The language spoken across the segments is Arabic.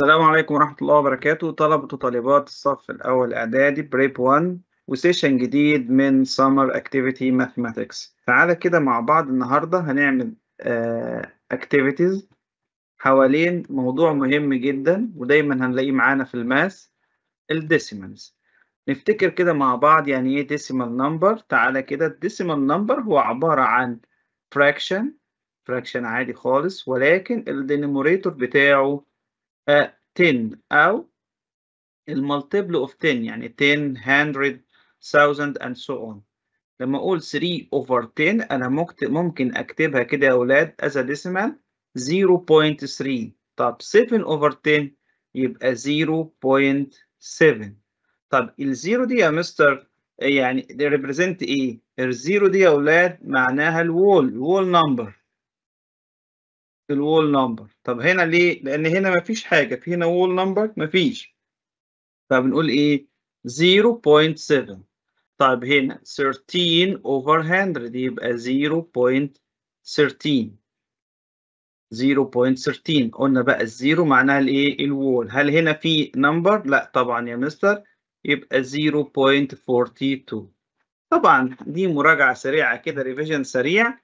السلام عليكم ورحمة الله وبركاته طلبة وطالبات الصف الأول إعدادي بريب 1 وسيشن جديد من Summer Activity Mathematics تعالى كده مع بعض النهاردة هنعمل اكتيفيتيز آه، حوالين موضوع مهم جدا ودايما هنلاقيه معانا في الماس الديسيمالز نفتكر كده مع بعض يعني ايه ديسيمال نمبر تعالى كده الديسيمال نمبر هو عبارة عن فراكشن فراكشن عادي خالص ولكن الدينوميريتور بتاعه 10 آه، أو المالتيبل اوف 10 يعني 10 100 1000 and so on لما اقول 3 over 10 انا ممكن اكتبها كده يا اولاد as a decimal 0.3 طب 7 over 10 يبقى 0.7 طب الزيرو دي يا مستر يعني ريبريزنت ايه الزيرو دي يا اولاد معناها الوول وول نمبر الوول نمبر طب هنا ليه لان هنا مفيش حاجه في هنا وول نمبر مفيش فبنقول ايه 0.7 طيب هنا 13 over 100 يبقى 0.13 0.13 قلنا بقى الزيرو معناها الايه الوول هل هنا في نمبر لا طبعا يا مستر يبقى 0.42 طبعا دي مراجعه سريعه كده ريفيجن سريع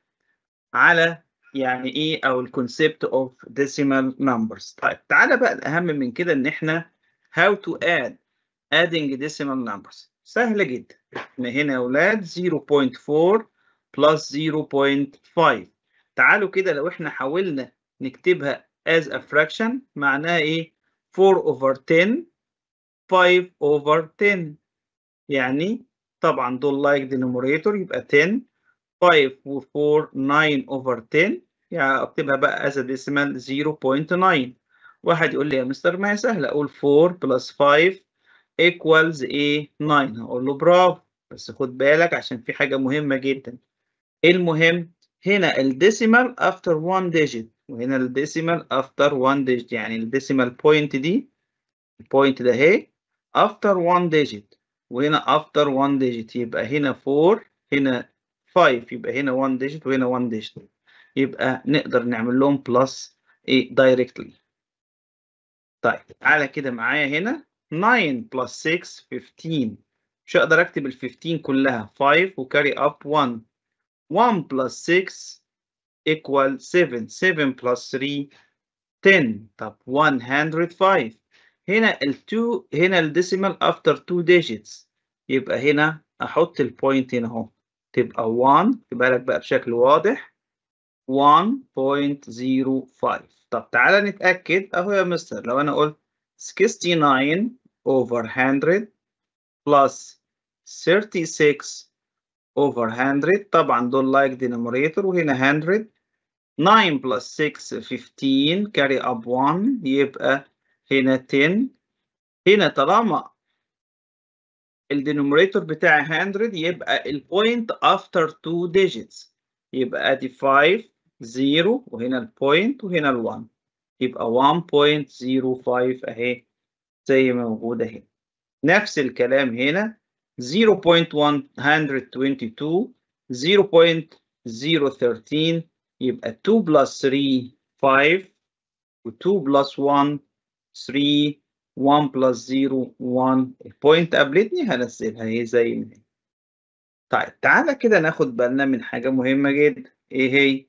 على يعني ايه او الكونسبت اوف ديسيمال نمبرز طيب تعالى بقى الاهم من كده ان احنا هاو تو اد ادنج ديسيمال نمبرز سهله جدا احنا هنا يا اولاد 0.4 بلس 0.5 تعالوا كده لو احنا حاولنا نكتبها as a fraction معناها ايه 4 over 10 5 over 10 يعني طبعا دول like denominator يبقى 10 5 و4 9 over 10 يعني اكتبها بقى as a decimal 0.9 واحد يقول لي يا مستر ما هي سهله اقول 4 plus 5 equals ايه 9 هقول له برافو بس خد بالك عشان في حاجه مهمه جدا ايه المهم هنا الديسيمال after 1 digit وهنا الديسيمال after 1 digit يعني الديسيمال بوينت دي البوينت ده اهي after 1 digit وهنا after 1 digit يبقى هنا 4 هنا 5 يبقى هنا 1 ديجيت وهنا 1 ديجيت يبقى نقدر نعمل لهم بلس ايه دايركتلي طيب تعالى كده معايا هنا 9 بلس 6 15 مش هقدر اكتب ال 15 كلها 5 وكاري اب 1 1 بلس 6 ايكوال 7 7 plus 3 10 طب 105 هنا ال 2 هنا الديسيمال after 2 digits يبقى هنا احط البوينت هنا اهو تبقى 1 يبقى لك بقى بشكل واضح 1.05 طب تعالى نتأكد أهو يا مستر لو أنا قلت 69 over 100 plus 36 over 100 طبعا دول لايك like denominator وهنا 100 9 plus 6 15 carry up 1 يبقى هنا 10 هنا طالما الدينوميريتور بتاع 100 يبقى البوينت افتر 2 ديجيتس يبقى ادي 5 0 وهنا البوينت وهنا ال 1 يبقى 1.05 اهي زي ما موجود اهي نفس الكلام هنا 0.122 0.013 يبقى 2 plus 3 5 و2 plus 1 3 1 بلس 0 1 البوينت قابلتني هنزلها هي ايه، زي ما هي طيب تعالى كده ناخد بالنا من حاجة مهمة جدا ايه هي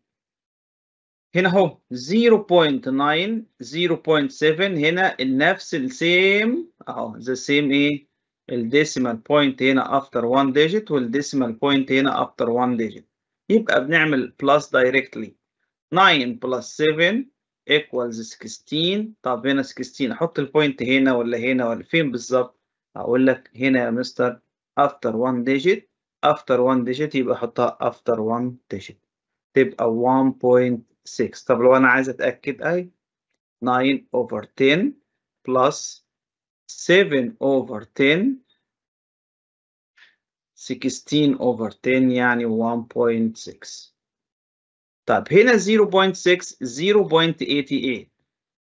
هنا اهو 0.9 0.7 هنا نفس السيم اهو ذا سيم ايه الديسيمال بوينت هنا افتر 1 ديجيت والديسيمال بوينت هنا افتر 1 ديجيت يبقى بنعمل بلس دايركتلي 9 بلس 7 ايكوالز 16 طب هنا 16 احط البوينت هنا ولا هنا ولا فين بالظبط اقول لك هنا يا مستر after one digit after one digit يبقى احطها after one digit تبقى 1.6 طب لو انا عايز اتاكد اي 9 over 10 plus 7 over 10 16 over 10 يعني 1.6 طب هنا 0.6 0.88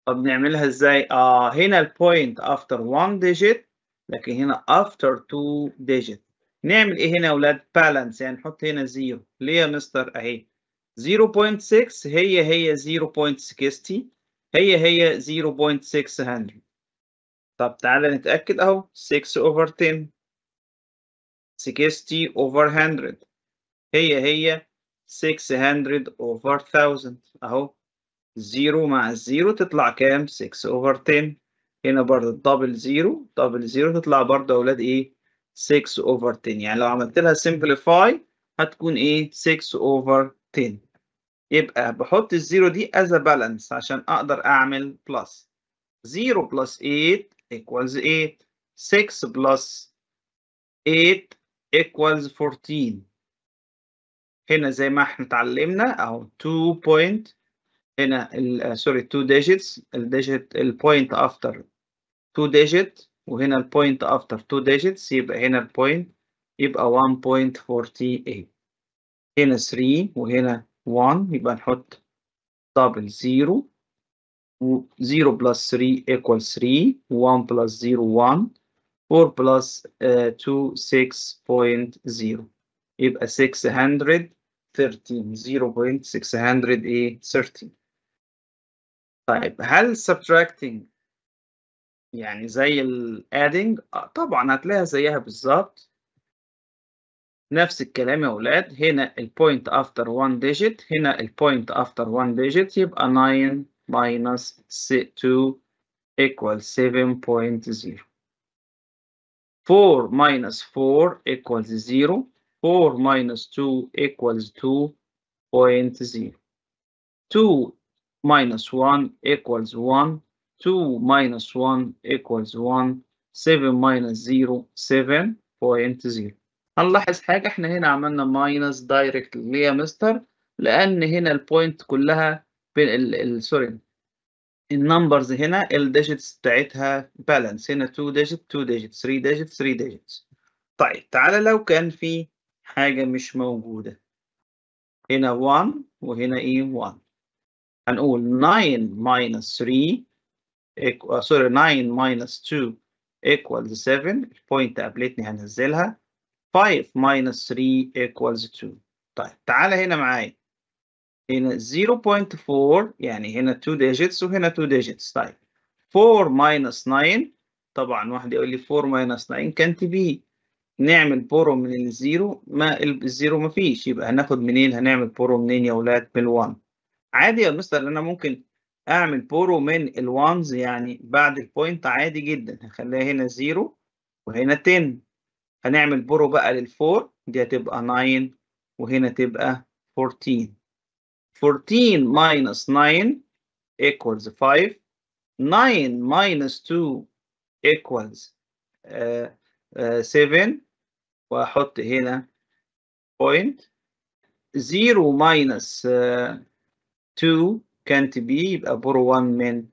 طب نعملها ازاي؟ اه هنا البوينت افتر 1 ديجيت لكن هنا افتر 2 ديجيت نعمل ايه هنا يا اولاد؟ بالانس يعني نحط هنا 0 ليه يا مستر؟ اهي 0.6 هي هي 0.60 هي هي 0.600 طب تعالى نتأكد اهو 6 over 10 60 over 100 هي هي 600 over 1000 اهو 0 مع الزيرو تطلع كام 6 over 10 هنا برضه دبل زيرو دبل زيرو تطلع برضه يا اولاد ايه 6 over 10 يعني لو عملت لها simplify هتكون ايه 6 over 10 يبقى بحط الزيرو دي as a balance عشان اقدر اعمل plus 0 plus 8 equals 8 6 plus 8 equals 14 هنا زي ما احنا اتعلمنا اهو 2 بوينت هنا سوري 2 ديجيتس الديجيت البوينت افتر 2 ديجيت وهنا البوينت افتر 2 ديجيتس يبقى هنا البوينت يبقى 1.48 هنا 3 وهنا 1 يبقى نحط دبل 0 و 0 بلس 3 ايكوال 3 و 1 بلس 0 1 4 بلس 2 6.0 يبقى 613 0.613 طيب هل subtracting يعني زي ال adding طبعا هتلاقيها زيها بالظبط نفس الكلام يا ولاد هنا point after one digit هنا point after one digit يبقى 9 minus 2 equals 7.0 4 minus 4 equals 0 4 minus 2 equals 2.0 2 minus 1 equals 1 2 minus 1 equals 1 7 minus 0 7.0 هنلاحظ حاجة احنا هنا عملنا minus directly ليه يا مستر؟ لأن هنا البوينت كلها سوري النمبرز هنا الديجيتس بتاعتها بالانس هنا 2 ديجيت 2 ديجيت 3 ديجيت 3 ديجيت طيب تعالى لو كان في حاجة مش موجودة هنا 1 وهنا ايه e 1 هنقول 9 minus 3 آه، sorry سوري 9 minus 2 equals 7 البوينت قابلتني هنزلها 5 minus 3 equals 2 طيب تعالى هنا معايا هنا 0.4 يعني هنا 2 digits وهنا 2 digits طيب 4 minus 9 طبعا واحد يقول لي 4 minus 9 كانت بي نعمل بورو من الزيرو ما الزيرو ما فيش يبقى هناخد منين هنعمل بورو منين يا ولاد من الوان عادي يا مستر انا ممكن اعمل بورو من الوانز يعني بعد البوينت عادي جدا هخليها هنا زيرو وهنا 10 هنعمل بورو بقى للفور دي هتبقى 9 وهنا تبقى 14 14 minus 9 equals 5 9 minus 2 equals uh, uh, 7 واحط هنا point 0 minus uh, 2 minus two can't يبقى borrow 1 من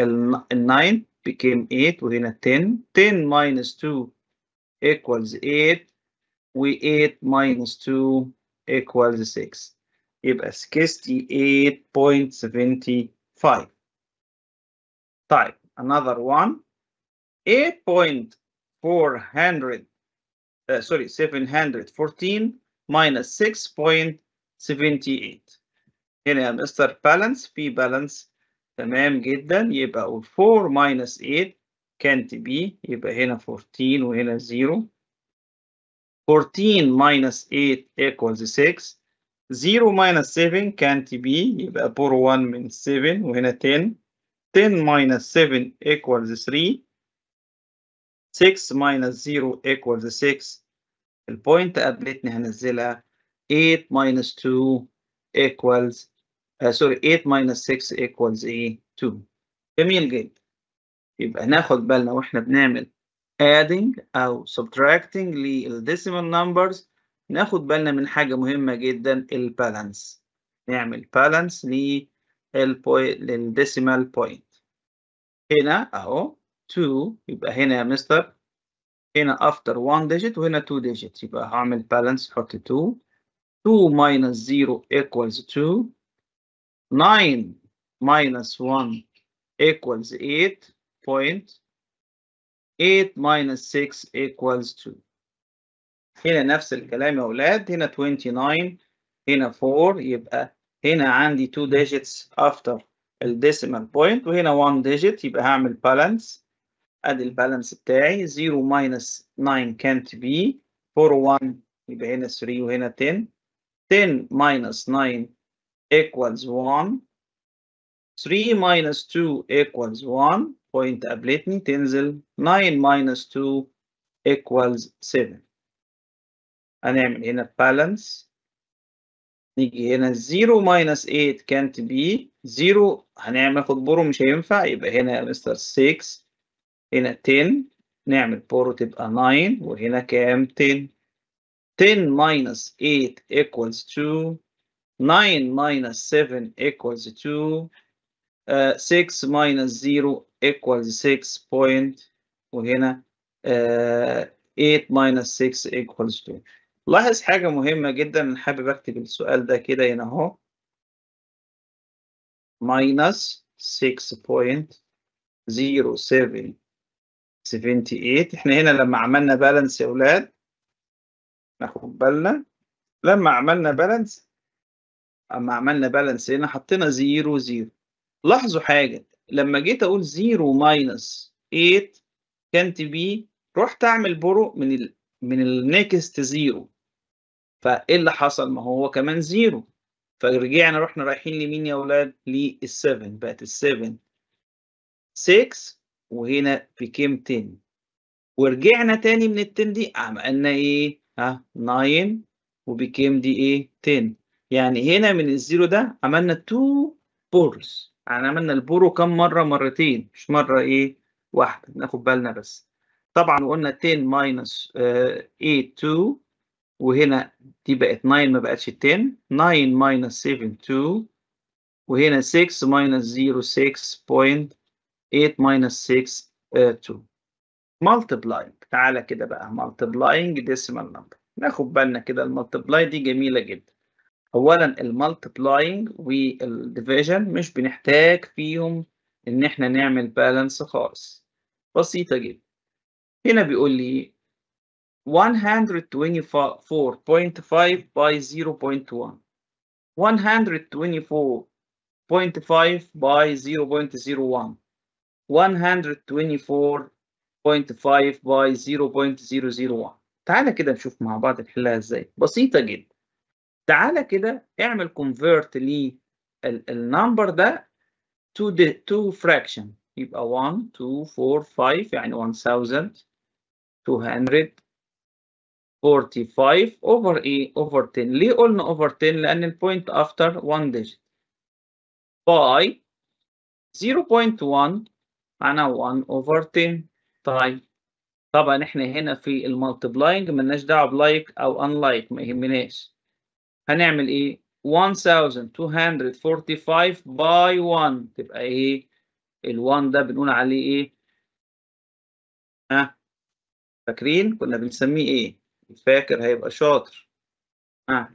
ال 9 became 8 وهنا 10 10 minus 2 equals 8 و 8 minus 2 equals 6 يبقى 68.75 طيب another one 8.400 آه، سوري sorry 714 minus 6.78 هنا يا مستر بالانس في بالانس تمام جدا يبقى اقول 4 minus 8 كانت بي يبقى هنا 14 وهنا 0 14 minus 8 equals 6 0 minus 7 كانت بي يبقى بور 1 من 7 وهنا 10 10 minus 7 equals 3 6 minus 0 equals 6 البوينت قبلتني هنزلها 8 minus 2 equals سوري uh, 8 minus 6 equals A إيه؟ 2 جميل جدا يبقى ناخد بالنا واحنا بنعمل adding او subtracting decimal numbers ناخد بالنا من حاجة مهمة جدا البالانس نعمل بالانس decimal point هنا اهو تو يبقى هنا يا مستر هنا after 1 digit وهنا 2 digit يبقى هعمل balance احط 2 2 minus 0 equals 2 9 minus 1 equals eight point eight minus 6 equals 2 هنا نفس الكلام يا أولاد هنا 29 هنا 4 يبقى هنا عندي 2 digits after الديسيمال بوينت وهنا 1 digit يبقى هعمل balance ادي البالانس بتاعي 0 ماينس 9 كانت بي 4 1 يبقى هنا 3 وهنا 10 10 ماينس 9 ايكوالز 1 3 ماينس 2 ايكوالز 1 بوينت قابلتني تنزل 9 ماينس 2 ايكوالز 7 هنعمل هنا بالانس نيجي هنا 0 ماينس 8 كانت بي 0 هنعمل ناخد بورو مش هينفع يبقى هنا يا مستر 6 هنا 10 نعمل بورو تبقى 9 وهنا كام 10 10 minus 8 equals 2 9 minus 7 equals 2 uh, 6 minus 0 equals 6 point وهنا uh, 8 minus 6 equals 2 لاحظ حاجة مهمة جدا أنا حابب أكتب السؤال ده كده هنا أهو minus 6.07 78 احنا هنا لما عملنا بالانس يا اولاد ناخد بالنا لما عملنا بالانس اما عملنا بالانس هنا حطينا 0 0 لاحظوا حاجه لما جيت اقول 0 ماينس 8 كانت بي رحت اعمل برو من ال من النيكست 0 فايه اللي حصل ما هو كمان 0 فرجعنا رحنا رايحين لمين يا اولاد لل7 بقت ال7 6 وهنا في كام تاني ورجعنا تاني من التن دي عملنا ايه ها 9 وبكام دي ايه 10 يعني هنا من الزيرو ده عملنا 2 بورز يعني عملنا البورو كم مره مرتين مش مره ايه واحده ناخد بالنا بس طبعا قلنا 10 ماينس 8 2 وهنا دي بقت 9 ما بقتش 10 9 ماينس 7 2 وهنا 6 ماينس 0 6.5 8 minus 6 2 uh, multiplying تعالى كده بقى multiplying decimal number ناخد بالنا كده المالتبلاي دي جميلة جدا أولا المالتبلاينج والديفيجن مش بنحتاج فيهم إن إحنا نعمل بالانس خالص بسيطة جدا هنا بيقول لي 124.5 by 0.1 124.5 by 0.01 124.5 باي 0.001 تعالى كده نشوف مع بعض نحلها ازاي بسيطة جدا تعالى كده اعمل convert للنمبر ده to the to fraction يبقى 1 2 4 5 يعني 1245 over ايه over 10 ليه قلنا over 10 لان البوينت after 1 digit by 0.1 معانا 1 over 10 طيب طبعا احنا هنا في المالتبلاينج ملناش دعوه بلايك او انلايك ما يهمناش هنعمل ايه 1245 باي 1 تبقى ايه ال1 ده بنقول عليه ايه ها فاكرين كنا بنسميه ايه الفاكر هيبقى شاطر ها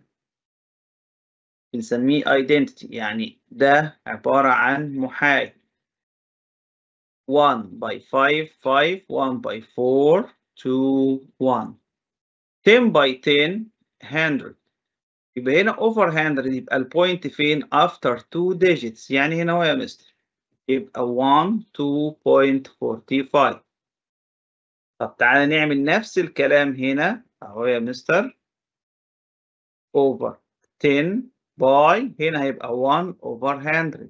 بنسميه identity يعني ده عبارة عن محايد 1 by 5, 5, 1 by 4, 2, 1. 10 by 10, 100. يبقى هنا اوفر 100 يبقى البوينت فين؟ افتر 2 digits يعني هنا اهو يا مستر يبقى 1 2.45 طب تعالى نعمل نفس الكلام هنا اهو يا مستر اوفر 10 باي هنا هيبقى 1 اوفر 100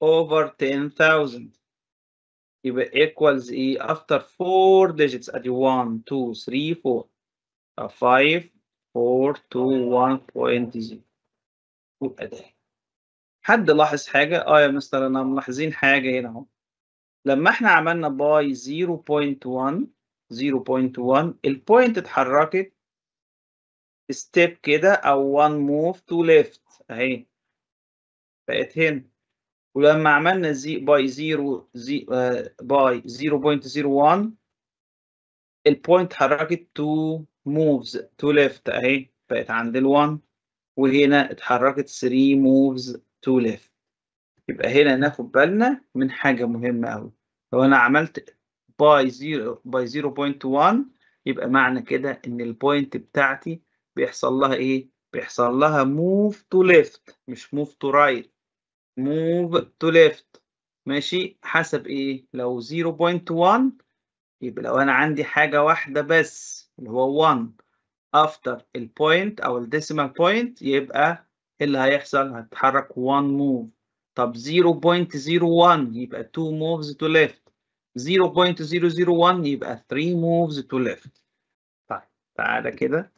over 10,000 يبقى equals ايه after 4 digits ادي 1 2 3 4 5 two. 2 1.0 والاداء حد لاحظ حاجه اه يا مستر انا ملاحظين حاجه هنا اهو لما احنا عملنا باي 0.1 0.1 البوينت اتحركت ستيب كده او 1 موف تو ليفت اهي بقت هنا ولما عملنا زي باي زيرو زي بوينت زيرو وان البوينت اتحركت تو موفز تو ليفت اهي بقت عند ال1 وهنا اتحركت 3 موفز تو ليفت يبقى هنا ناخد بالنا من حاجه مهمه قوي لو انا عملت باي زيرو باي 0.1 يبقى معنى كده ان البوينت بتاعتي بيحصل لها ايه بيحصل لها موف تو ليفت مش موف تو رايت move to left ماشي حسب ايه لو 0.1 يبقى لو انا عندي حاجة واحدة بس اللي هو 1 after البوينت او الديسيمال بوينت يبقى إيه اللي هيحصل هتتحرك 1 move طب 0.01 يبقى 2 moves to left 0.001 يبقى 3 moves to left طيب تعالى كده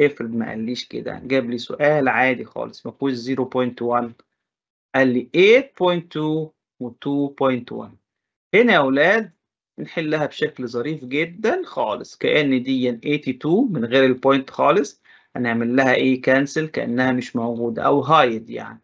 افرض ما قاليش كده جاب لي سؤال عادي خالص ما فيهوش 0.1 قال لي 8.2 و2.1 هنا يا اولاد نحلها بشكل ظريف جدا خالص كأن دي 82 من غير البوينت خالص هنعمل لها ايه كانسل كأنها مش موجودة او هايد يعني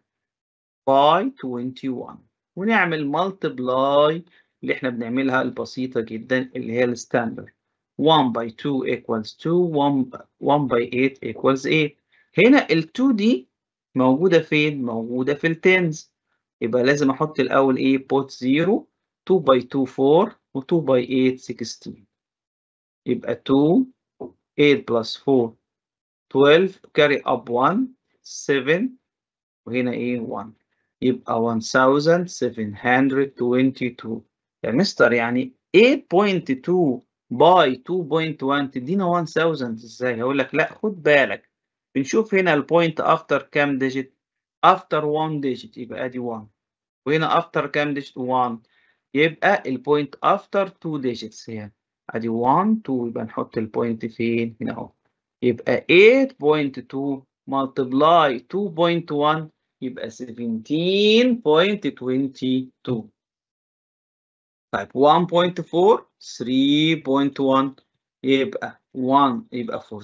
باي 21 ونعمل ملتبلاي اللي احنا بنعملها البسيطة جدا اللي هي الستاندرد 1 by 2 equals 2 1 by 8 equals 8 هنا ال 2 دي موجودة فين؟ موجودة في التنز يبقى لازم أحط الأول إيه بوت 0 2 باي 2 4 و 2 باي 8 16 يبقى 2 8 بلس 4 12 كاري أب 1 7 وهنا إيه 1 يبقى 1722 يا مستر يعني 8.2 باي 2.1 تدينا 1000 ازاي؟ هقول لك لا خد بالك بنشوف هنا البوينت افتر كام ديجيت افتر 1 ديجيت يبقى ادي 1 وهنا افتر كام ديجيت 1 يبقى البوينت افتر 2 ديجيتس هنا ادي 1 2 يبقى نحط البوينت فين هنا اهو يبقى 8.2 ملتبلاي 2.1 يبقى 17.22 طيب 1.4 3.1 يبقى 1 يبقى 14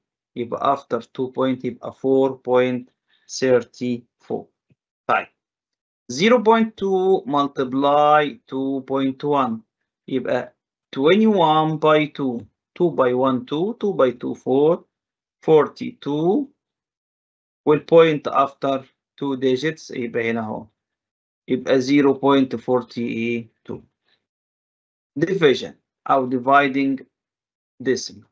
يبقى after 2 point يبقى 4.34 طيب 0.2 multiply 2.1 يبقى 21 by 2 2 by 1 2 2 by 2 4 42 point after 2 digits يبقى هنا اهو يبقى 0.42 division او dividing decimal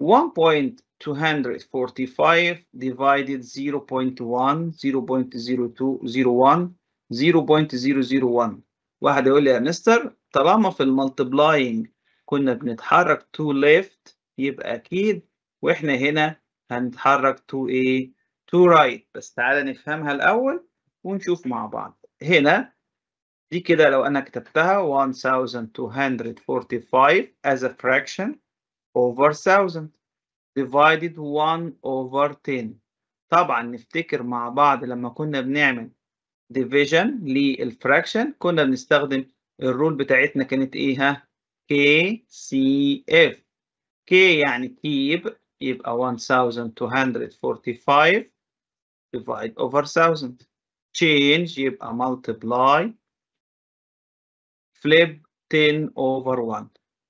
1.245 divided 0 0.1 0.0201 0.001 واحد يقول لي يا مستر طالما في المالتبلاينج كنا بنتحرك تو ليفت يبقى اكيد واحنا هنا هنتحرك تو ايه تو رايت right. بس تعالى نفهمها الاول ونشوف مع بعض هنا دي كده لو انا كتبتها 1245 as a fraction over 1000 divided 1 over 10 طبعا نفتكر مع بعض لما كنا بنعمل division للفراكشن كنا بنستخدم الرول بتاعتنا كانت ايه ها KCF K يعني keep يبقى 1245 divide over 1000 change يبقى multiply flip 10 over 1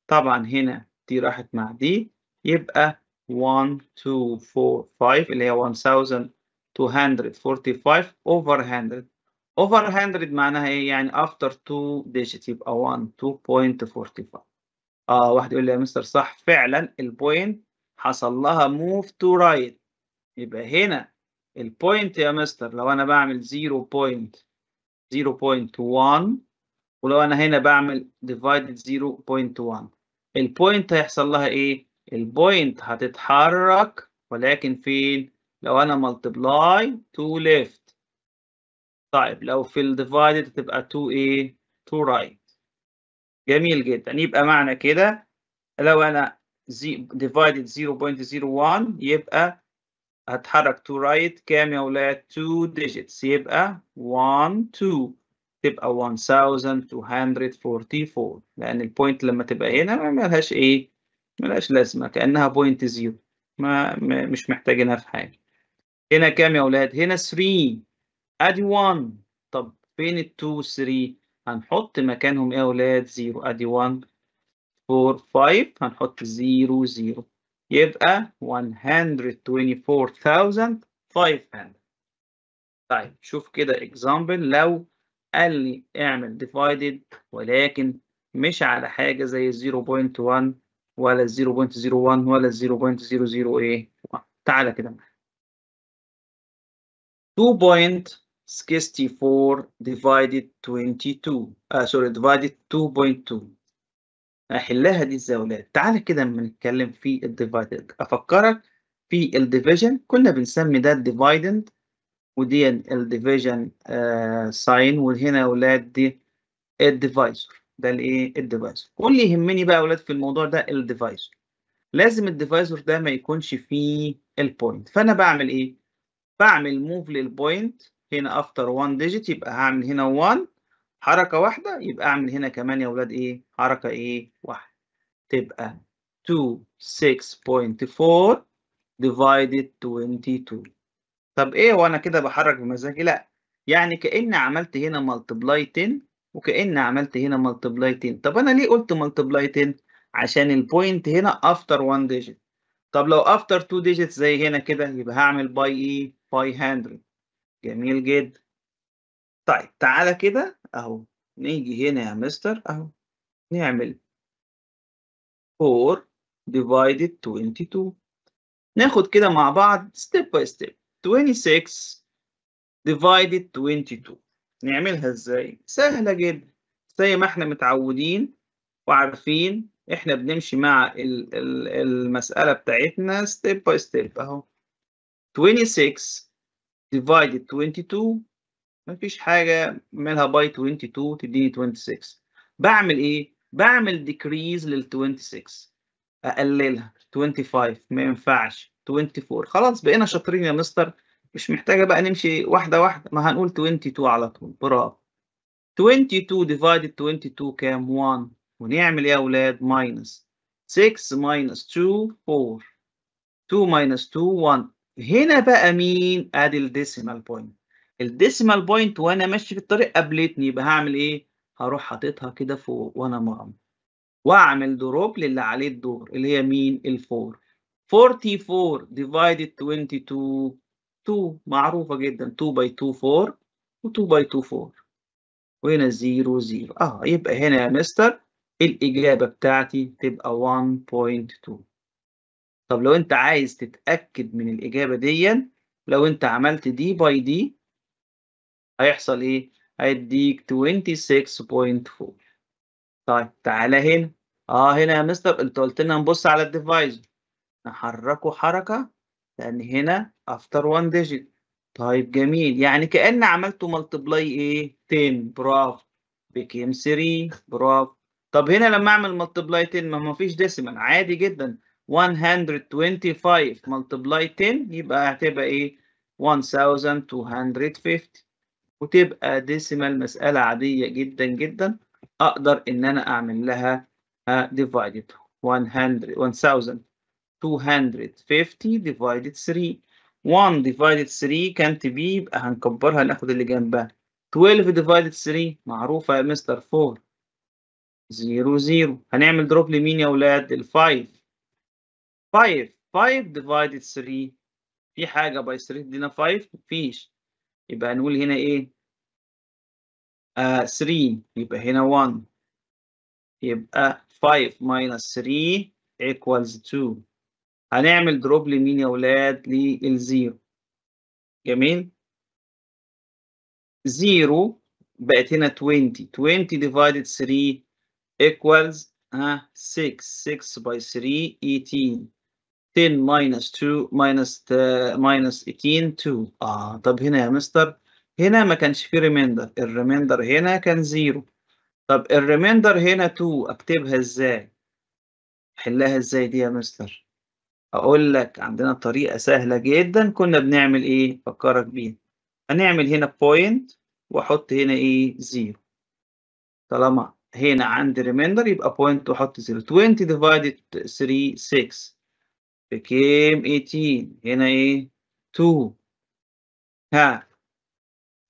طبعا هنا دي راحت مع دي يبقى 1 2 4 5 اللي هي 1245 over 100 over 100 معناها ايه يعني after 2 digits يبقى 1 2.45 اه واحد يقول لي يا مستر صح فعلا البوينت حصل لها موف تو رايت يبقى هنا البوينت يا مستر لو انا بعمل 0.0.1 ولو انا هنا بعمل divided 0.1 البوينت هيحصل لها ايه البوينت هتتحرك ولكن فين لو انا multiply to left طيب لو في divided هتبقى to ايه to right جميل جدا يبقى معنى كده لو انا divided 0.01 يبقى هتحرك to right كام يا ولاد 2 digits يبقى 1 2 تبقى 1244 لان البوينت لما تبقى هنا ما لهاش ايه ملهاش لازمه كانها بوينت زيرو ما مش محتاجينها في حاجه هنا كام يا اولاد هنا 3 ادي 1 طب فين ال 2 3 هنحط مكانهم ايه يا اولاد زيرو ادي 1 4 5 هنحط 0 0 يبقى 124500 طيب شوف كده اكزامبل لو قال لي اعمل divided ولكن مش على حاجة زي 0.1 ولا 0.01 ولا 0.00 ايه تعالى كده معايا 2.64 divided 22 آه سوري divided 2.2 احلها دي اولاد تعالى كده اما نتكلم في الديفايدد افكرك في الديفيجن كنا بنسمي ده الديفايدند ودي الديفيجن ساين آه، وهنا يا اولاد دي الديفايزر ده الايه الديفايزر كل يهمني بقى يا اولاد في الموضوع ده الديفايزر لازم الديفايزر ده ما يكونش فيه البوينت فانا بعمل ايه بعمل موف للبوينت هنا افتر 1 ديجيت يبقى هعمل هنا 1 حركه واحده يبقى اعمل هنا كمان يا اولاد ايه حركه ايه واحده تبقى 2 6.4 divided 22 طب إيه وأنا كده بحرك بمزاجي؟ لأ، يعني كإني عملت هنا ملتبلاي 10 وكإني عملت هنا ملتبلاي 10 طب أنا ليه قُلت ملتبلاي 10 عشان البوينت هنا after 1 digit طب لو after 2 digits زي هنا كده يبقى هعمل by إيه by 100 جميل جدًا. طيب تعالى كده أهو نيجي هنا يا مستر أهو نعمل 4 divided 22 ناخد كده مع بعض step by step. 26 divided 22 نعملها ازاي؟ سهلة جدا زي ما احنا متعودين وعارفين احنا بنمشي مع الـ الـ المسألة بتاعتنا ستيب باي ستيب اهو 26 divided 22 مفيش حاجة اعملها by 22 تديني 26 بعمل ايه؟ بعمل decrease لل 26 اقللها 25 ما ينفعش 24 خلاص بقينا شاطرين يا مستر مش محتاجة بقى نمشي واحدة واحدة ما هنقول 22 على طول برافو 22 divided 22 كام 1 ونعمل ايه يا اولاد minus 6 minus 2 4 2 minus 2 1 هنا بقى مين ادي الديسيمال بوينت الديسيمال بوينت وانا ماشي في الطريق قابلتني يبقى هعمل ايه هروح حاططها كده فوق وانا مغمض واعمل دروب للي عليه الدور اللي هي مين الفور 44 divided 22 2 معروفة جدا 2 by 2 4 و 2 by 2 4 وهنا 0 0 اه يبقى هنا يا مستر الإجابة بتاعتي تبقى 1.2 طب لو أنت عايز تتأكد من الإجابة دي لو أنت عملت دي باي دي هيحصل إيه؟ هيديك 26.4 طيب تعالى هنا اه هنا يا مستر انت قلت لنا نبص على الديفايزر نحركه حركة لأن هنا after one digit طيب جميل يعني كأن عملته ملتبلاي إيه 10 برافو بكيم 3 برافو طب هنا لما أعمل ملتبلاي 10 ما ما فيش ديسيمال عادي جدا 125 ملتبلاي 10 يبقى هتبقى إيه 1250 وتبقى ديسيمال مسألة عادية جدا جدا أقدر إن أنا أعمل لها ديفايدد 100 1000 250 divided 3 1 divided 3 كانت بي يبقى هنكبرها ناخد اللي جنبها 12 divided 3 معروفة يا مستر 4 0 0 هنعمل دروب لمين يا ولاد ال 5 5 5 divided 3 في حاجة باي 3 تدينا 5 مفيش يبقى هنقول هنا ايه آه 3 يبقى هنا 1 يبقى 5 minus 3 equals 2 هنعمل دروب لمين يا ولاد للزيرو جميل زيرو بقت هنا 20 20 divided 3 equals ها 6 6 by 3 18 10 minus 2 minus uh, minus 18 2 اه طب هنا يا مستر هنا ما كانش في ريميندر الريميندر هنا كان زيرو طب الريميندر هنا 2 اكتبها ازاي؟ حلها ازاي دي يا مستر؟ اقول لك عندنا طريقه سهله جدا كنا بنعمل ايه فكرك بيها هنعمل هنا بوينت واحط هنا ايه زيرو طالما هنا عندي ريميندر يبقى بوينت واحط زيرو 20 ديفايدد 3 6 بكام 18 هنا ايه 2 ها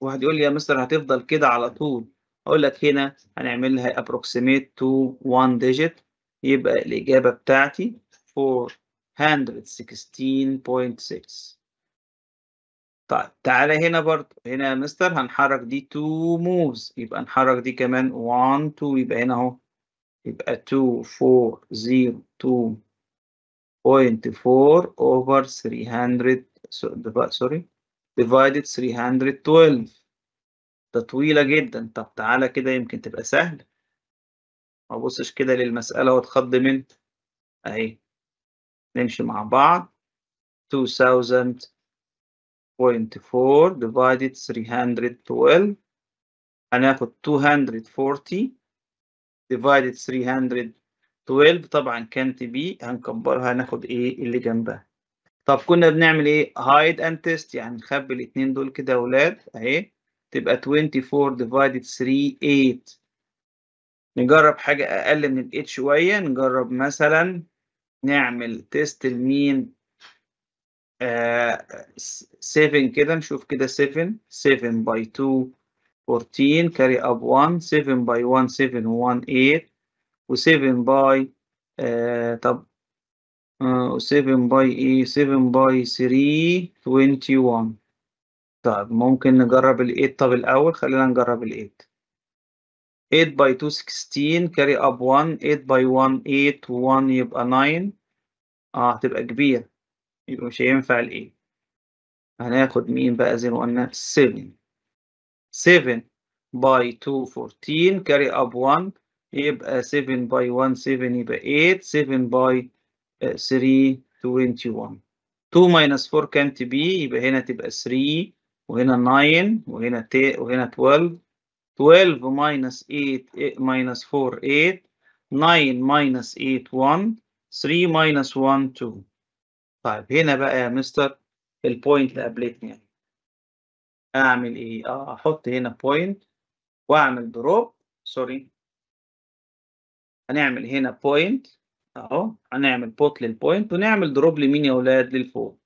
واحد يقول لي يا مستر هتفضل كده على طول اقول لك هنا هنعمل لها approximate to 1 digit يبقى الاجابه بتاعتي 4 116.6 طيب تعالى هنا برضو هنا يا مستر هنحرك دي 2 moves يبقى نحرك دي كمان 1 2 يبقى هنا اهو يبقى 2 4 0 over 300 سوري divided 312 ده طويلة جدا طب تعالى كده يمكن تبقى سهلة ما بصش كده للمسألة واتخض منها اهي نمشي مع بعض 2000.4 divided 312 هناخد 240 divided 312 طبعا كانت بي هنكبرها هناخد ايه اللي جنبها طب كنا بنعمل ايه هايد اند تيست يعني نخبي الاتنين دول كده يا ولاد اهي تبقى 24 divided 38 8 نجرب حاجة أقل من الإتش شوية نجرب مثلا نعمل تيست لمين آه 7 كده نشوف كده 7 7 باي 2 14 كاري اب 1 7 باي 1 7 1 8 و7 باي آه طب آه 7 باي ايه 7 باي 3 21 طب ممكن نجرب ال8 طب الاول خلينا نجرب ال8 8 باي 2 16 كاري اب 1 8 باي 1 8 1 يبقى 9 اه هتبقى كبير يبقى مش هينفع ال 8 هناخد مين بقى زي ما قلنا 7 7 باي 2 14 كاري اب 1 يبقى 7 باي 1 7 يبقى 8 7 باي 3 21 2 minus 4 كانت بي يبقى هنا تبقى 3 وهنا 9 وهنا وهنا 12 12 minus 8, 8 minus 4 8 9 minus 8 1 3 minus 1 2 طيب هنا بقى يا مستر البوينت اللي قابلتني يعني. اعمل ايه آه، احط هنا بوينت واعمل دروب سوري هنعمل هنا بوينت اهو هنعمل بوت للبوينت ونعمل دروب لمين يا اولاد للفوق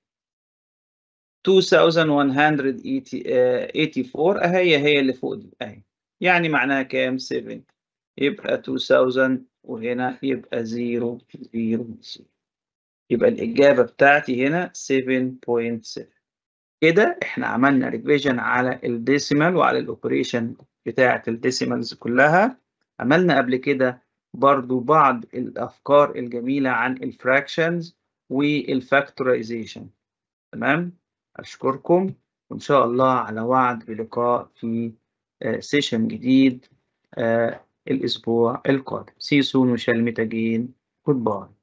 2184 آه، اهي هي اللي فوق دي اهي يعني معناها كام 7 يبقى 2000 وهنا يبقى 0 0 يبقى الإجابة بتاعتي هنا 7.7 كده احنا عملنا ريفيجن على الديسيمال وعلى الاوبريشن بتاعة الديسيمالز كلها عملنا قبل كده برضو بعض الأفكار الجميلة عن الفراكشنز والفاكتورايزيشن تمام أشكركم وإن شاء الله على وعد بلقاء في سيشن جديد آه، الأسبوع القادم. سي سون وشال ميتاجين again. Goodbye.